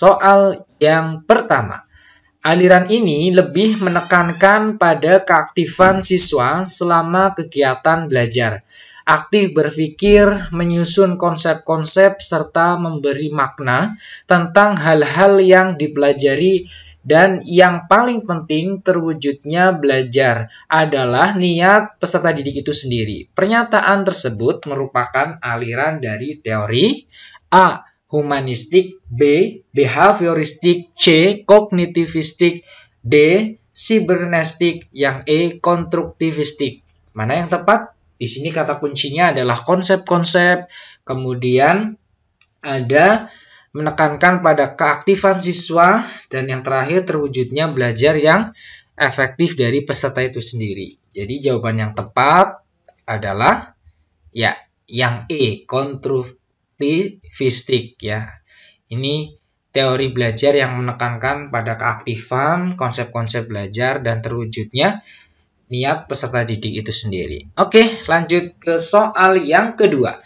Soal yang pertama, aliran ini lebih menekankan pada keaktifan siswa selama kegiatan belajar, aktif berpikir, menyusun konsep-konsep, serta memberi makna tentang hal-hal yang dipelajari dan yang paling penting terwujudnya belajar adalah niat peserta didik itu sendiri. Pernyataan tersebut merupakan aliran dari teori A humanistik, B. behavioristik, C. kognitivistik, D. sibernestik, yang E. konstruktivistik. Mana yang tepat? Di sini kata kuncinya adalah konsep-konsep, kemudian ada menekankan pada keaktifan siswa, dan yang terakhir terwujudnya belajar yang efektif dari peserta itu sendiri. Jadi jawaban yang tepat adalah ya yang E konstruktivistik aktivistik ya. Ini teori belajar yang menekankan pada keaktifan, konsep-konsep belajar dan terwujudnya niat peserta didik itu sendiri. Oke, lanjut ke soal yang kedua.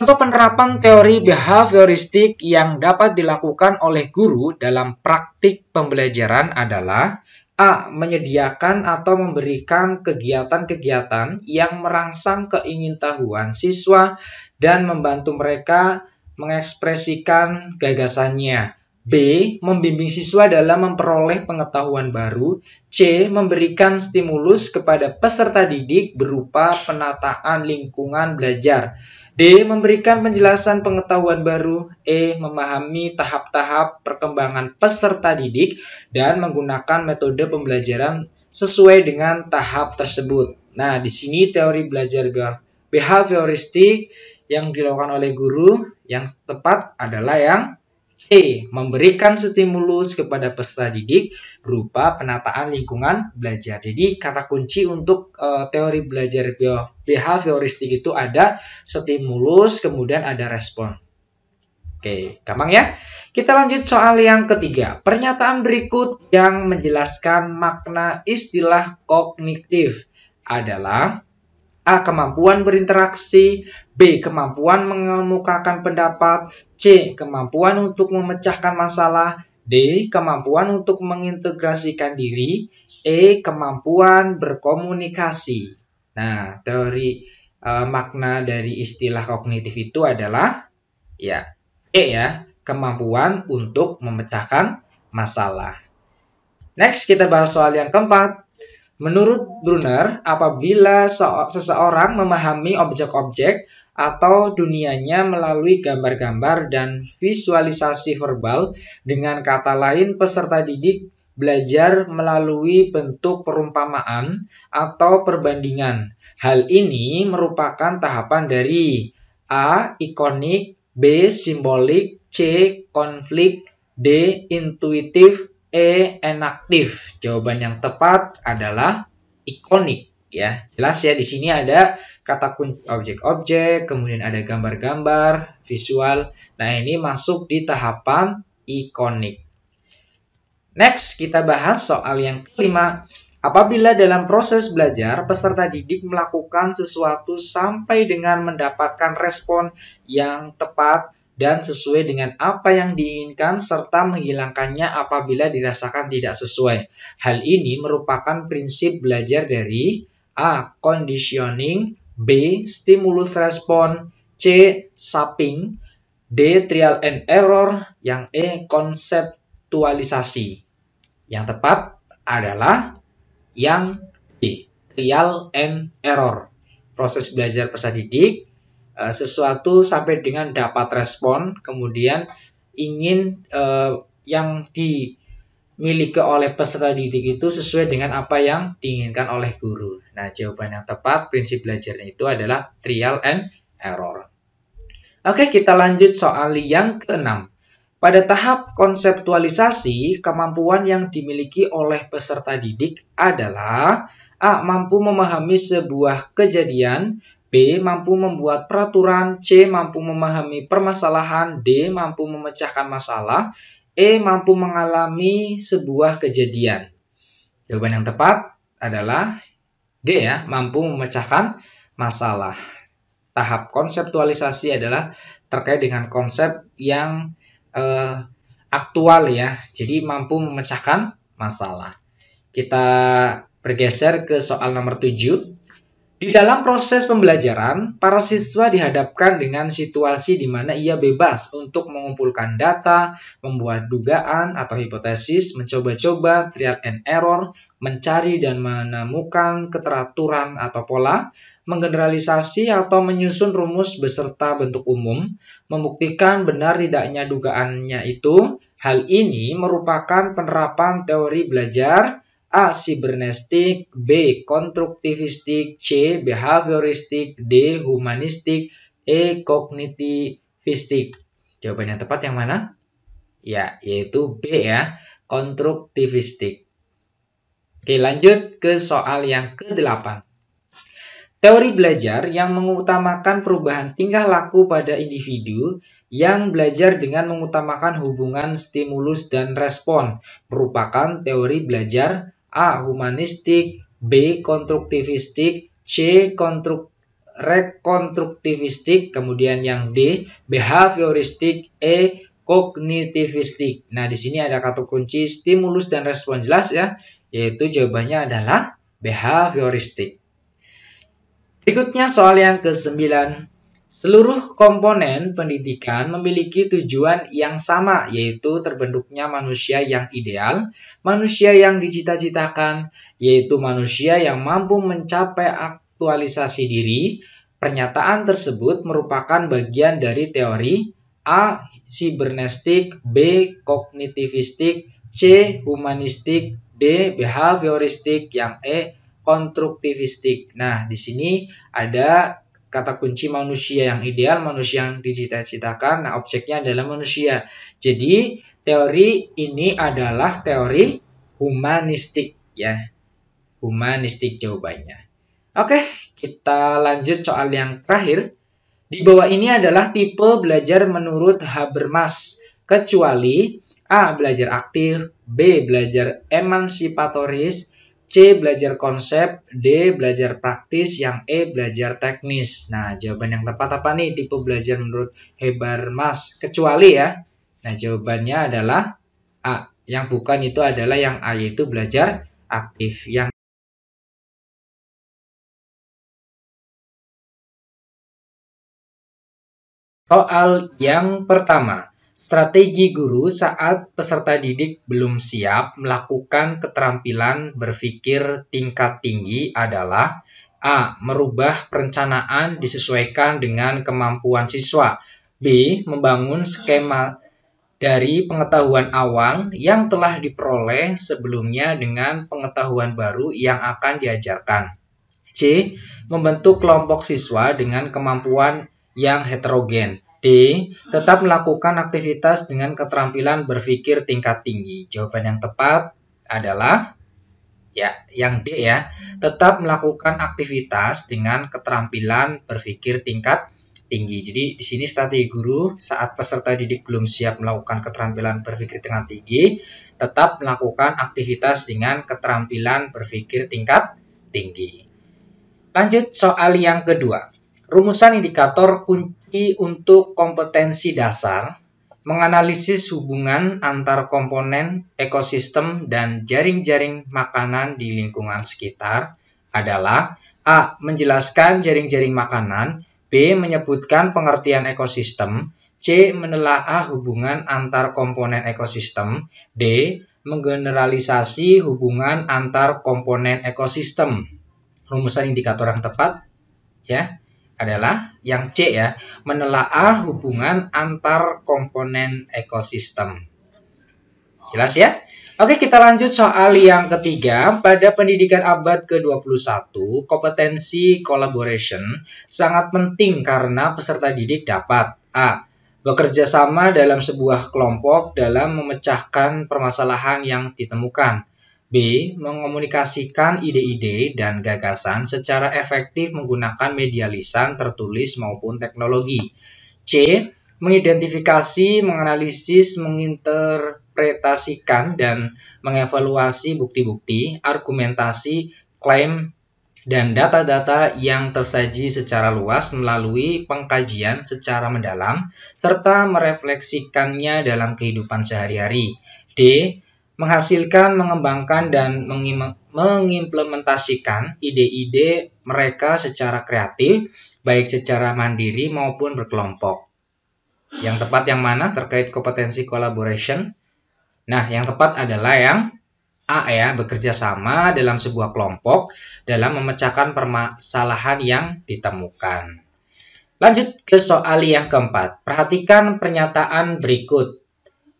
Contoh penerapan teori behavioristik yang dapat dilakukan oleh guru dalam praktik pembelajaran adalah A. Menyediakan atau memberikan kegiatan-kegiatan yang merangsang keingintahuan siswa dan membantu mereka mengekspresikan gagasannya. B. Membimbing siswa dalam memperoleh pengetahuan baru. C. Memberikan stimulus kepada peserta didik berupa penataan lingkungan belajar. D. Memberikan penjelasan pengetahuan baru. E. Memahami tahap-tahap perkembangan peserta didik dan menggunakan metode pembelajaran sesuai dengan tahap tersebut. Nah, di sini teori belajar behavioristik yang dilakukan oleh guru yang tepat adalah yang E. Memberikan stimulus kepada peserta didik berupa penataan lingkungan belajar. Jadi kata kunci untuk uh, teori belajar behavioristik itu ada stimulus, kemudian ada respon. Oke, gampang ya. Kita lanjut soal yang ketiga. Pernyataan berikut yang menjelaskan makna istilah kognitif adalah A. Kemampuan berinteraksi B. Kemampuan mengemukakan pendapat C. Kemampuan untuk memecahkan masalah D. Kemampuan untuk mengintegrasikan diri E. Kemampuan berkomunikasi Nah, teori e, makna dari istilah kognitif itu adalah ya E ya, kemampuan untuk memecahkan masalah Next kita bahas soal yang keempat Menurut Brunner, apabila seseorang memahami objek-objek atau dunianya melalui gambar-gambar dan visualisasi verbal, dengan kata lain peserta didik belajar melalui bentuk perumpamaan atau perbandingan. Hal ini merupakan tahapan dari A. Ikonik B. Simbolik C. Konflik D. Intuitif E enaktif. Jawaban yang tepat adalah ikonik ya. Jelas ya di sini ada kata kunci objek-objek, kemudian ada gambar-gambar, visual. Nah, ini masuk di tahapan ikonik. Next, kita bahas soal yang kelima. Apabila dalam proses belajar, peserta didik melakukan sesuatu sampai dengan mendapatkan respon yang tepat dan sesuai dengan apa yang diinginkan serta menghilangkannya apabila dirasakan tidak sesuai. Hal ini merupakan prinsip belajar dari A. Conditioning B. Stimulus respon C. Sapping D. Trial and error Yang E. Konseptualisasi Yang tepat adalah yang D. Trial and error Proses belajar peserta didik Eh, sesuatu sampai dengan dapat respon, kemudian ingin uh, yang dimiliki oleh peserta didik itu sesuai dengan apa yang diinginkan oleh guru. Nah, jawaban yang tepat prinsip belajarnya itu adalah trial and error. Oke, kita lanjut soal yang keenam. Pada tahap konseptualisasi, kemampuan yang dimiliki oleh peserta didik adalah A. Mampu memahami sebuah kejadian B. Mampu membuat peraturan. C. Mampu memahami permasalahan. D. Mampu memecahkan masalah. E. Mampu mengalami sebuah kejadian. Jawaban yang tepat adalah D ya, mampu memecahkan masalah. Tahap konseptualisasi adalah terkait dengan konsep yang eh, aktual ya. Jadi mampu memecahkan masalah. Kita bergeser ke soal nomor 7. Di dalam proses pembelajaran, para siswa dihadapkan dengan situasi di mana ia bebas untuk mengumpulkan data, membuat dugaan atau hipotesis, mencoba-coba, trial and error, mencari dan menemukan keteraturan atau pola, menggeneralisasi atau menyusun rumus beserta bentuk umum, membuktikan benar tidaknya dugaannya itu. Hal ini merupakan penerapan teori belajar A. Sibernestik B. Konstruktivistik C. Behavioristik D. Humanistik E. Kognitivistik Jawaban yang tepat yang mana? Ya, yaitu B ya, konstruktivistik. Oke, lanjut ke soal yang ke-8. Teori belajar yang mengutamakan perubahan tingkah laku pada individu yang belajar dengan mengutamakan hubungan stimulus dan respon merupakan teori belajar A. Humanistik B. Konstruktivistik C. Konstruk rekonstruktivistik kemudian yang D. Behavioristik E. Kognitivistik Nah di sini ada kata kunci stimulus dan respon jelas ya yaitu jawabannya adalah behavioristik Berikutnya soal yang ke-9 Seluruh komponen pendidikan memiliki tujuan yang sama, yaitu terbentuknya manusia yang ideal, manusia yang dicita-citakan, yaitu manusia yang mampu mencapai aktualisasi diri. Pernyataan tersebut merupakan bagian dari teori A. Cybernetic B. Kognitivistik, C. Humanistik, D. Behavioristik, yang E. Konstruktivistik. Nah, di sini ada kata kunci manusia yang ideal, manusia yang dicita-citakan. Nah, objeknya adalah manusia. Jadi, teori ini adalah teori humanistik ya. Humanistik jawabannya. Oke, kita lanjut soal yang terakhir. Di bawah ini adalah tipe belajar menurut Habermas, kecuali A. belajar aktif, B. belajar emansipatoris, C. Belajar konsep, D. Belajar praktis, yang E. Belajar teknis. Nah, jawaban yang tepat apa nih? Tipe belajar menurut Hebar Mas, kecuali ya. Nah, jawabannya adalah A. Yang bukan itu adalah yang A, yaitu belajar aktif. Yang Soal yang pertama, Strategi guru saat peserta didik belum siap melakukan keterampilan berpikir tingkat tinggi adalah A. Merubah perencanaan disesuaikan dengan kemampuan siswa B. Membangun skema dari pengetahuan awal yang telah diperoleh sebelumnya dengan pengetahuan baru yang akan diajarkan. C. Membentuk kelompok siswa dengan kemampuan yang heterogen. D. Tetap melakukan aktivitas dengan keterampilan berpikir tingkat tinggi. Jawaban yang tepat adalah ya, yang D ya. Tetap melakukan aktivitas dengan keterampilan berpikir tingkat tinggi. Jadi di sini strategi guru saat peserta didik belum siap melakukan keterampilan berpikir tingkat tinggi, tetap melakukan aktivitas dengan keterampilan berpikir tingkat tinggi. Lanjut soal yang kedua. Rumusan indikator kunci untuk kompetensi dasar menganalisis hubungan antar komponen ekosistem dan jaring-jaring makanan di lingkungan sekitar adalah A. Menjelaskan jaring-jaring makanan B. Menyebutkan pengertian ekosistem C. Menelaah hubungan antar komponen ekosistem D. Menggeneralisasi hubungan antar komponen ekosistem Rumusan indikator yang tepat ya adalah yang C ya, menelaah hubungan antar komponen ekosistem. Jelas ya? Oke, kita lanjut soal yang ketiga. Pada pendidikan abad ke-21, kompetensi collaboration sangat penting karena peserta didik dapat A. Bekerja sama dalam sebuah kelompok dalam memecahkan permasalahan yang ditemukan. B. Mengomunikasikan ide-ide dan gagasan secara efektif menggunakan media lisan tertulis maupun teknologi. C. Mengidentifikasi, menganalisis, menginterpretasikan, dan mengevaluasi bukti-bukti, argumentasi, klaim, dan data-data yang tersaji secara luas melalui pengkajian secara mendalam, serta merefleksikannya dalam kehidupan sehari-hari. D menghasilkan, mengembangkan, dan mengimplementasikan ide-ide mereka secara kreatif, baik secara mandiri maupun berkelompok. Yang tepat yang mana terkait kompetensi collaboration? Nah, yang tepat adalah yang A ya, bekerja sama dalam sebuah kelompok dalam memecahkan permasalahan yang ditemukan. Lanjut ke soal yang keempat. Perhatikan pernyataan berikut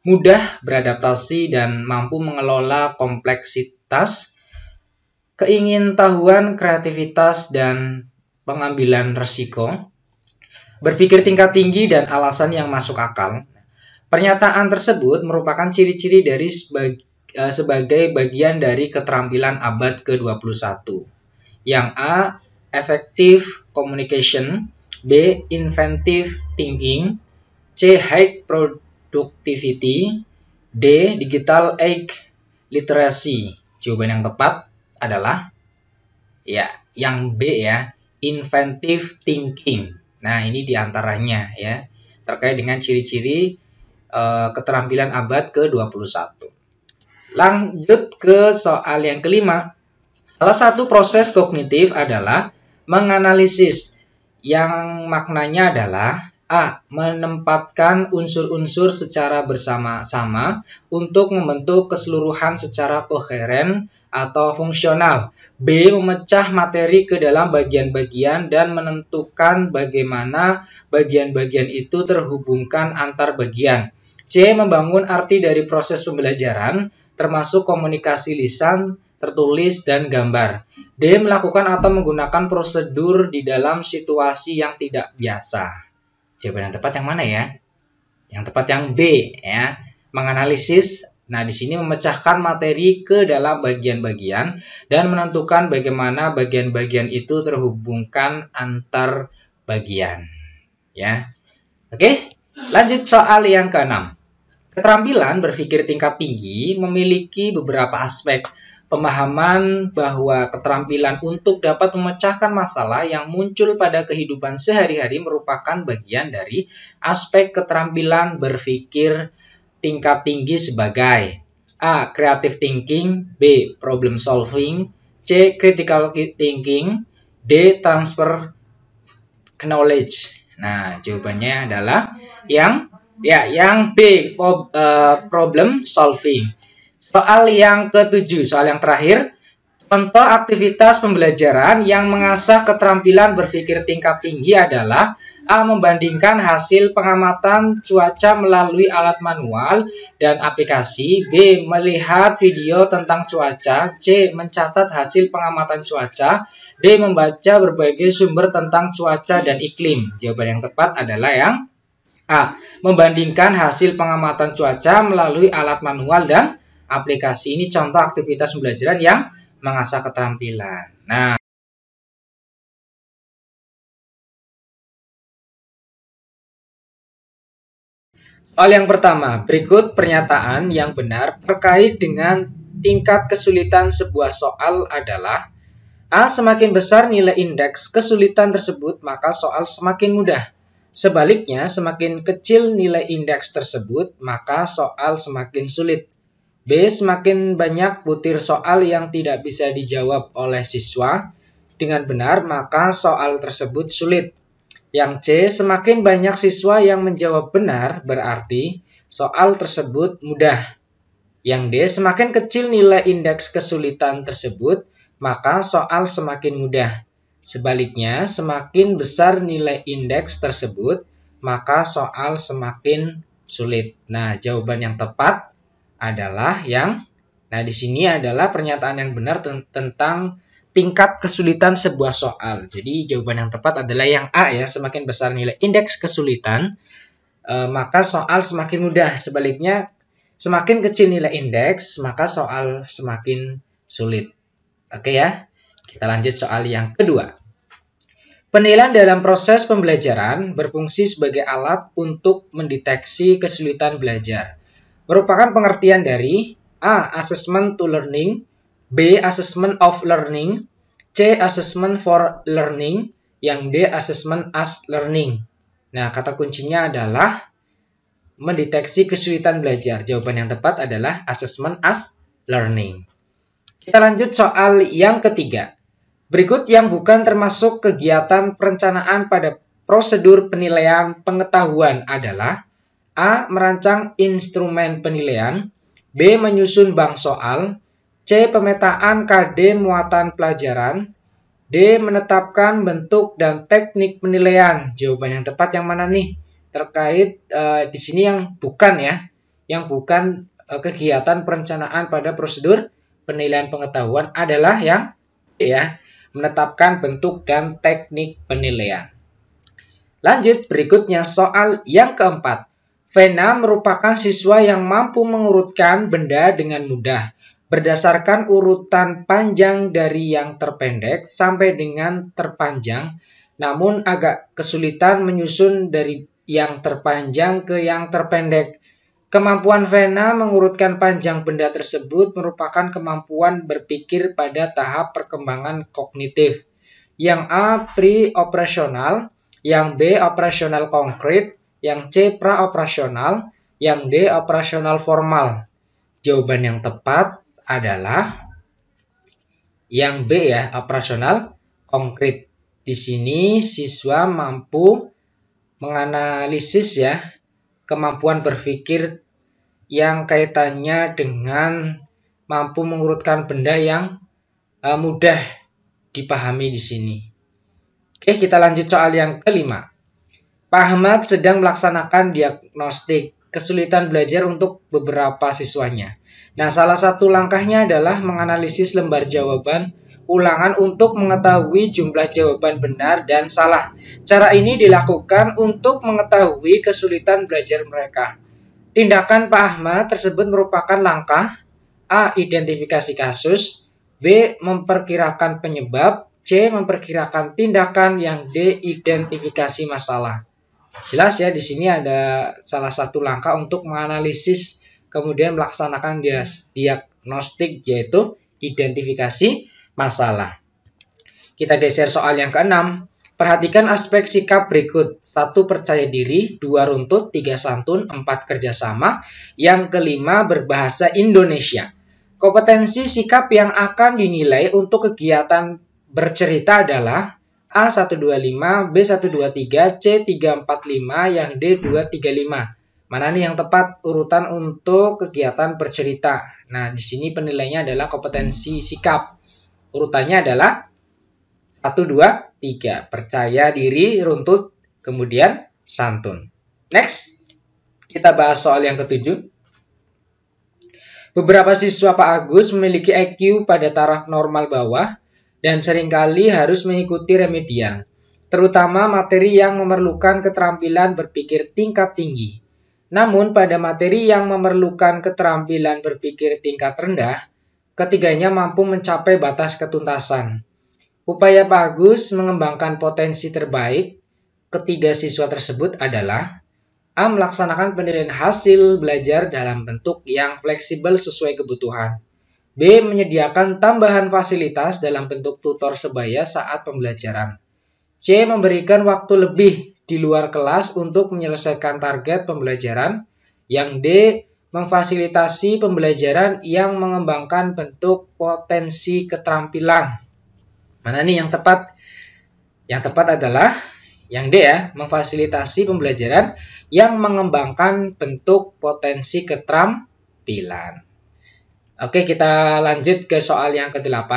mudah beradaptasi dan mampu mengelola kompleksitas, keingintahuan, kreativitas, dan pengambilan resiko, berpikir tingkat tinggi dan alasan yang masuk akal. Pernyataan tersebut merupakan ciri-ciri dari eh, sebagai, bagian dari keterampilan abad ke-21. Yang A, efektif communication, B, inventive thinking, C, high productivity, productivity, D digital age literacy. Jawaban yang tepat adalah ya yang B ya, inventive thinking. Nah, ini diantaranya ya terkait dengan ciri-ciri e, keterampilan abad ke-21. Lanjut ke soal yang kelima. Salah satu proses kognitif adalah menganalisis yang maknanya adalah A. Menempatkan unsur-unsur secara bersama-sama untuk membentuk keseluruhan secara koheren atau fungsional. B. Memecah materi ke dalam bagian-bagian dan menentukan bagaimana bagian-bagian itu terhubungkan antar bagian. C. Membangun arti dari proses pembelajaran, termasuk komunikasi lisan, tertulis, dan gambar. D. Melakukan atau menggunakan prosedur di dalam situasi yang tidak biasa. Jawaban yang tepat yang mana ya? Yang tepat yang B ya. Menganalisis. Nah, di sini memecahkan materi ke dalam bagian-bagian dan menentukan bagaimana bagian-bagian itu terhubungkan antar bagian. Ya. Oke? Lanjut soal yang keenam. Keterampilan berpikir tingkat tinggi memiliki beberapa aspek pemahaman bahwa keterampilan untuk dapat memecahkan masalah yang muncul pada kehidupan sehari-hari merupakan bagian dari aspek keterampilan berpikir tingkat tinggi sebagai A. Creative thinking B. Problem solving C. Critical thinking D. Transfer knowledge Nah, jawabannya adalah yang ya yang B. Eh, problem solving Soal yang ketujuh, soal yang terakhir, contoh aktivitas pembelajaran yang mengasah keterampilan berpikir tingkat tinggi adalah A. Membandingkan hasil pengamatan cuaca melalui alat manual dan aplikasi B. Melihat video tentang cuaca C. Mencatat hasil pengamatan cuaca D. Membaca berbagai sumber tentang cuaca dan iklim Jawaban yang tepat adalah yang A. Membandingkan hasil pengamatan cuaca melalui alat manual dan aplikasi ini contoh aktivitas pembelajaran yang mengasah keterampilan. Nah, Soal yang pertama, berikut pernyataan yang benar terkait dengan tingkat kesulitan sebuah soal adalah A. Semakin besar nilai indeks kesulitan tersebut, maka soal semakin mudah. Sebaliknya, semakin kecil nilai indeks tersebut, maka soal semakin sulit. B. Semakin banyak butir soal yang tidak bisa dijawab oleh siswa dengan benar, maka soal tersebut sulit. Yang C. Semakin banyak siswa yang menjawab benar, berarti soal tersebut mudah. Yang D. Semakin kecil nilai indeks kesulitan tersebut, maka soal semakin mudah. Sebaliknya, semakin besar nilai indeks tersebut, maka soal semakin sulit. Nah, jawaban yang tepat adalah yang Nah, di sini adalah pernyataan yang benar tentang tingkat kesulitan sebuah soal. Jadi, jawaban yang tepat adalah yang A ya, semakin besar nilai indeks kesulitan, e, maka soal semakin mudah. Sebaliknya, semakin kecil nilai indeks, maka soal semakin sulit. Oke ya. Kita lanjut soal yang kedua. Penilaian dalam proses pembelajaran berfungsi sebagai alat untuk mendeteksi kesulitan belajar merupakan pengertian dari A. Assessment to learning B. Assessment of learning C. Assessment for learning yang D. Assessment as learning Nah, kata kuncinya adalah mendeteksi kesulitan belajar. Jawaban yang tepat adalah assessment as learning. Kita lanjut soal yang ketiga. Berikut yang bukan termasuk kegiatan perencanaan pada prosedur penilaian pengetahuan adalah A. Merancang instrumen penilaian B. Menyusun bank soal C. Pemetaan KD muatan pelajaran D. Menetapkan bentuk dan teknik penilaian. Jawaban yang tepat yang mana nih? Terkait uh, di sini yang bukan ya, yang bukan uh, kegiatan perencanaan pada prosedur penilaian pengetahuan adalah yang ya menetapkan bentuk dan teknik penilaian. Lanjut berikutnya soal yang keempat. Vena merupakan siswa yang mampu mengurutkan benda dengan mudah berdasarkan urutan panjang dari yang terpendek sampai dengan terpanjang, namun agak kesulitan menyusun dari yang terpanjang ke yang terpendek. Kemampuan Vena mengurutkan panjang benda tersebut merupakan kemampuan berpikir pada tahap perkembangan kognitif. Yang A pre-operasional, yang B operasional konkret, yang C praoperasional, yang D operasional formal. Jawaban yang tepat adalah yang B ya, operasional konkret. Di sini siswa mampu menganalisis ya kemampuan berpikir yang kaitannya dengan mampu mengurutkan benda yang eh, mudah dipahami di sini. Oke, kita lanjut soal yang kelima. Pak Ahmad sedang melaksanakan diagnostik kesulitan belajar untuk beberapa siswanya. Nah, salah satu langkahnya adalah menganalisis lembar jawaban ulangan untuk mengetahui jumlah jawaban benar dan salah. Cara ini dilakukan untuk mengetahui kesulitan belajar mereka. Tindakan Pak Ahmad tersebut merupakan langkah A. Identifikasi kasus B. Memperkirakan penyebab C. Memperkirakan tindakan yang D. Identifikasi masalah Jelas ya di sini ada salah satu langkah untuk menganalisis kemudian melaksanakan diagnostik yaitu identifikasi masalah. Kita geser soal yang keenam. Perhatikan aspek sikap berikut. Satu percaya diri, dua runtut, tiga santun, empat kerjasama. Yang kelima berbahasa Indonesia. Kompetensi sikap yang akan dinilai untuk kegiatan bercerita adalah A125, B123, C345, yang D235. Mana nih yang tepat urutan untuk kegiatan bercerita? Nah, di sini penilainya adalah kompetensi sikap. Urutannya adalah 1, 2, 3. Percaya diri, runtut, kemudian santun. Next, kita bahas soal yang ketujuh. Beberapa siswa Pak Agus memiliki IQ pada taraf normal bawah dan seringkali harus mengikuti remedial, terutama materi yang memerlukan keterampilan berpikir tingkat tinggi. Namun pada materi yang memerlukan keterampilan berpikir tingkat rendah, ketiganya mampu mencapai batas ketuntasan. Upaya bagus mengembangkan potensi terbaik ketiga siswa tersebut adalah A. Melaksanakan penilaian hasil belajar dalam bentuk yang fleksibel sesuai kebutuhan. B. Menyediakan tambahan fasilitas dalam bentuk tutor sebaya saat pembelajaran. C. Memberikan waktu lebih di luar kelas untuk menyelesaikan target pembelajaran. Yang D. Memfasilitasi pembelajaran yang mengembangkan bentuk potensi keterampilan. Mana nih yang tepat? Yang tepat adalah yang D ya, memfasilitasi pembelajaran yang mengembangkan bentuk potensi keterampilan. Oke, kita lanjut ke soal yang ke-8.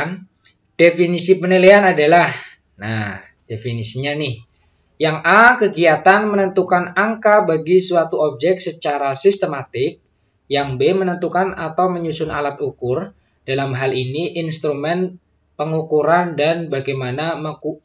Definisi penilaian adalah, nah, definisinya nih. Yang A, kegiatan menentukan angka bagi suatu objek secara sistematik. Yang B, menentukan atau menyusun alat ukur. Dalam hal ini, instrumen pengukuran dan bagaimana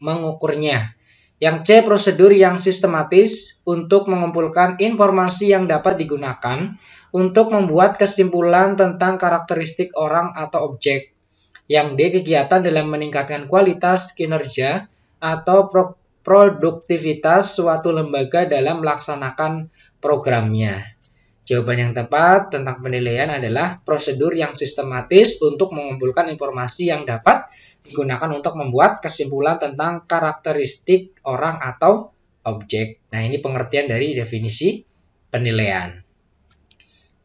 mengukurnya. Yang C, prosedur yang sistematis untuk mengumpulkan informasi yang dapat digunakan untuk membuat kesimpulan tentang karakteristik orang atau objek. Yang D, kegiatan dalam meningkatkan kualitas kinerja atau pro produktivitas suatu lembaga dalam melaksanakan programnya. Jawaban yang tepat tentang penilaian adalah prosedur yang sistematis untuk mengumpulkan informasi yang dapat digunakan untuk membuat kesimpulan tentang karakteristik orang atau objek. Nah, ini pengertian dari definisi penilaian.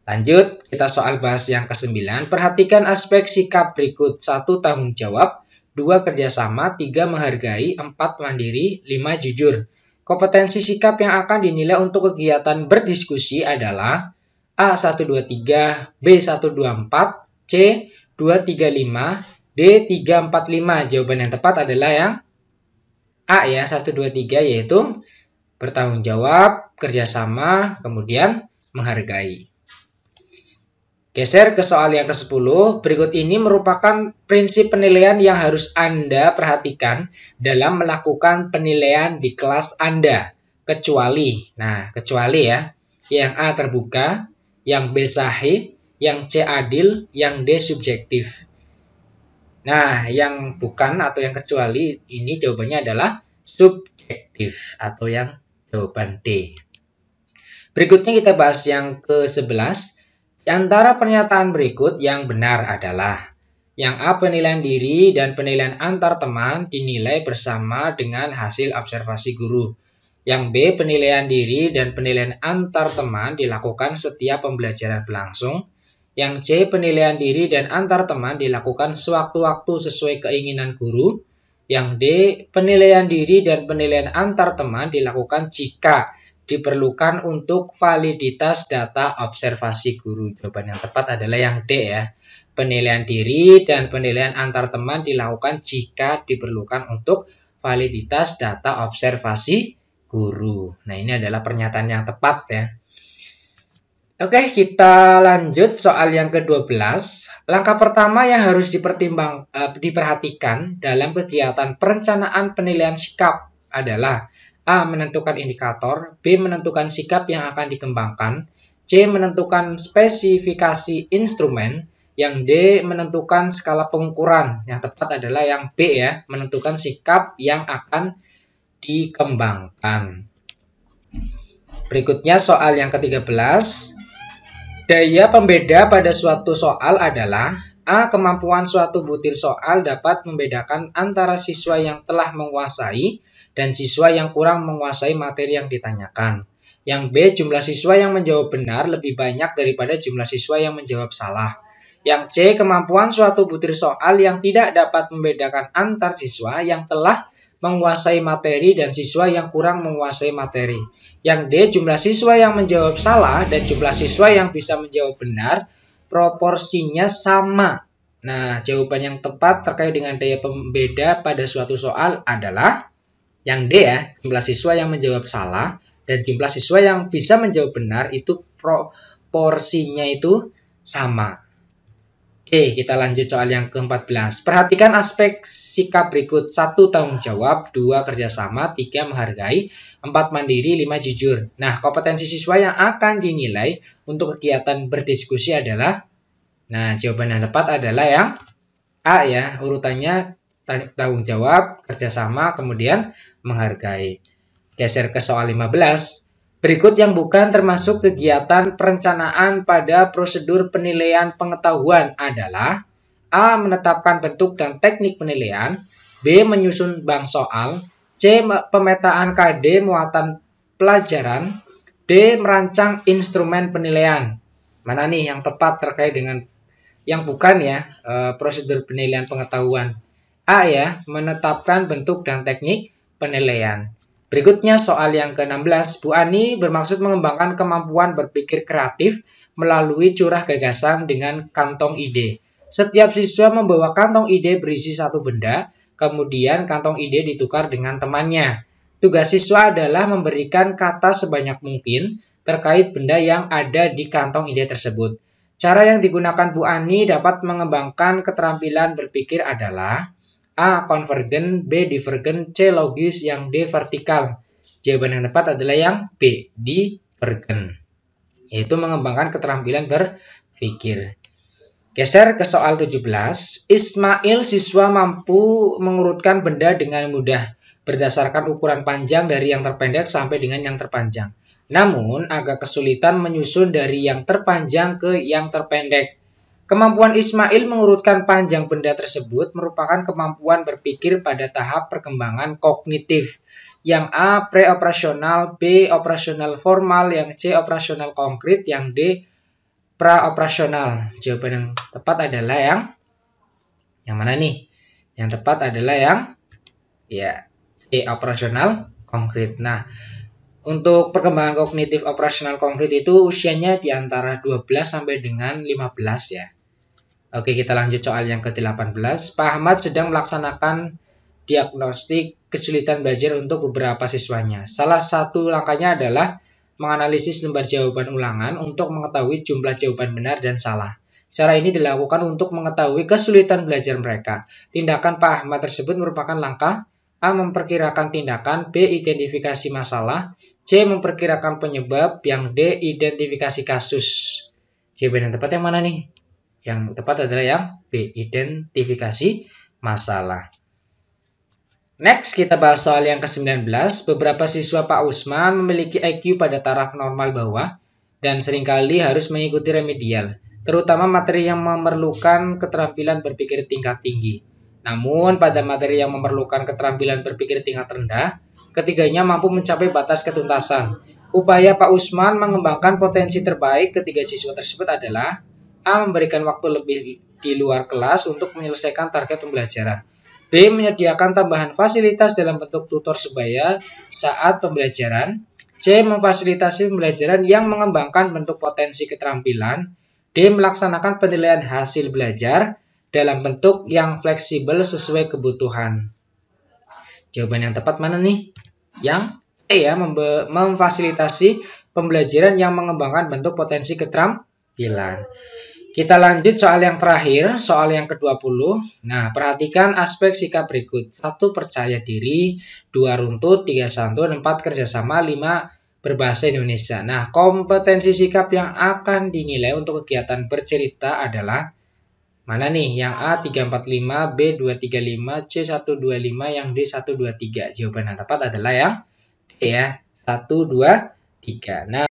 Lanjut, kita soal bahas yang kesembilan. Perhatikan aspek sikap berikut. satu Tanggung jawab. dua Kerjasama. tiga Menghargai. empat Mandiri. lima Jujur. Kompetensi sikap yang akan dinilai untuk kegiatan berdiskusi adalah A123, B124, C235, D345. Jawaban yang tepat adalah yang A ya, satu dua tiga yaitu bertanggung jawab, kerjasama, kemudian menghargai. Geser ke soal yang ke-10, berikut ini merupakan prinsip penilaian yang harus Anda perhatikan dalam melakukan penilaian di kelas Anda, kecuali, nah kecuali ya, yang A terbuka, yang B sahih, yang C adil, yang D subjektif. Nah, yang bukan atau yang kecuali ini jawabannya adalah subjektif atau yang jawaban D. Berikutnya kita bahas yang ke-11. Di antara pernyataan berikut yang benar adalah yang A penilaian diri dan penilaian antar teman dinilai bersama dengan hasil observasi guru. Yang B penilaian diri dan penilaian antar teman dilakukan setiap pembelajaran berlangsung yang C. Penilaian diri dan antar teman dilakukan sewaktu-waktu sesuai keinginan guru. Yang D. Penilaian diri dan penilaian antar teman dilakukan jika diperlukan untuk validitas data observasi guru. Jawaban yang tepat adalah yang D ya. Penilaian diri dan penilaian antar teman dilakukan jika diperlukan untuk validitas data observasi guru. Nah, ini adalah pernyataan yang tepat ya. Oke, kita lanjut soal yang ke-12. Langkah pertama yang harus dipertimbang eh, diperhatikan dalam kegiatan perencanaan penilaian sikap adalah A. menentukan indikator, B. menentukan sikap yang akan dikembangkan, C. menentukan spesifikasi instrumen, yang D menentukan skala pengukuran. Yang tepat adalah yang B ya, menentukan sikap yang akan dikembangkan. Berikutnya soal yang ke-13. Daya pembeda pada suatu soal adalah A. Kemampuan suatu butir soal dapat membedakan antara siswa yang telah menguasai dan siswa yang kurang menguasai materi yang ditanyakan. Yang B. Jumlah siswa yang menjawab benar lebih banyak daripada jumlah siswa yang menjawab salah. Yang C. Kemampuan suatu butir soal yang tidak dapat membedakan antar siswa yang telah menguasai materi dan siswa yang kurang menguasai materi. Yang D jumlah siswa yang menjawab salah dan jumlah siswa yang bisa menjawab benar proporsinya sama. Nah, jawaban yang tepat terkait dengan daya pembeda pada suatu soal adalah yang D ya, jumlah siswa yang menjawab salah dan jumlah siswa yang bisa menjawab benar itu proporsinya itu sama. Oke, kita lanjut soal yang ke-14. Perhatikan aspek sikap berikut. satu Tanggung jawab, 2. Kerjasama, tiga Menghargai, empat Mandiri, lima Jujur. Nah, kompetensi siswa yang akan dinilai untuk kegiatan berdiskusi adalah Nah, jawaban yang tepat adalah yang A ya, urutannya tanggung jawab, kerjasama, kemudian menghargai. Geser ke soal 15. Berikut yang bukan termasuk kegiatan perencanaan pada prosedur penilaian pengetahuan adalah A. Menetapkan bentuk dan teknik penilaian B. Menyusun bank soal C. Pemetaan KD muatan pelajaran D. Merancang instrumen penilaian Mana nih yang tepat terkait dengan yang bukan ya e, prosedur penilaian pengetahuan A. Ya, menetapkan bentuk dan teknik penilaian Berikutnya soal yang ke-16, Bu Ani bermaksud mengembangkan kemampuan berpikir kreatif melalui curah gagasan dengan kantong ide. Setiap siswa membawa kantong ide berisi satu benda, kemudian kantong ide ditukar dengan temannya. Tugas siswa adalah memberikan kata sebanyak mungkin terkait benda yang ada di kantong ide tersebut. Cara yang digunakan Bu Ani dapat mengembangkan keterampilan berpikir adalah A. Konvergen B. Divergen C. Logis Yang D. Vertikal Jawaban yang tepat adalah yang B. Divergen Yaitu mengembangkan keterampilan berpikir Geser ke soal 17 Ismail siswa mampu mengurutkan benda dengan mudah Berdasarkan ukuran panjang dari yang terpendek sampai dengan yang terpanjang namun agak kesulitan menyusun dari yang terpanjang ke yang terpendek. Kemampuan Ismail mengurutkan panjang benda tersebut merupakan kemampuan berpikir pada tahap perkembangan kognitif, yang A preoperasional, B operasional formal, yang C operasional konkret, yang D praoperasional. Jawaban yang tepat adalah yang yang mana nih? Yang tepat adalah yang ya E operasional konkret. Nah, untuk perkembangan kognitif operasional konkret itu usianya di antara 12 sampai dengan 15 ya. Oke, kita lanjut soal yang ke-18. Pak Ahmad sedang melaksanakan diagnostik kesulitan belajar untuk beberapa siswanya. Salah satu langkahnya adalah menganalisis lembar jawaban ulangan untuk mengetahui jumlah jawaban benar dan salah. Cara ini dilakukan untuk mengetahui kesulitan belajar mereka. Tindakan Pak Ahmad tersebut merupakan langkah A. Memperkirakan tindakan B. Identifikasi masalah C. Memperkirakan penyebab. Yang D. Identifikasi kasus. C yang tepat yang mana nih? Yang tepat adalah yang B. Identifikasi masalah. Next, kita bahas soal yang ke-19. Beberapa siswa Pak Usman memiliki IQ pada taraf normal bawah dan seringkali harus mengikuti remedial, terutama materi yang memerlukan keterampilan berpikir tingkat tinggi. Namun, pada materi yang memerlukan keterampilan berpikir tingkat rendah, ketiganya mampu mencapai batas ketuntasan. Upaya Pak Usman mengembangkan potensi terbaik ketiga siswa tersebut adalah A. Memberikan waktu lebih di luar kelas untuk menyelesaikan target pembelajaran. B. Menyediakan tambahan fasilitas dalam bentuk tutor sebaya saat pembelajaran. C. Memfasilitasi pembelajaran yang mengembangkan bentuk potensi keterampilan. D. Melaksanakan penilaian hasil belajar dalam bentuk yang fleksibel sesuai kebutuhan. Jawaban yang tepat mana nih? Yang E ya, memfasilitasi pembelajaran yang mengembangkan bentuk potensi keterampilan. Kita lanjut soal yang terakhir, soal yang ke-20. Nah, perhatikan aspek sikap berikut. satu Percaya diri, dua Runtut, tiga Santun, empat Kerjasama, lima Berbahasa Indonesia. Nah, kompetensi sikap yang akan dinilai untuk kegiatan bercerita adalah Mana nih yang A 345, B 235, C 125, yang D 123? Jawaban yang tepat adalah yang D ya, 123. Nah,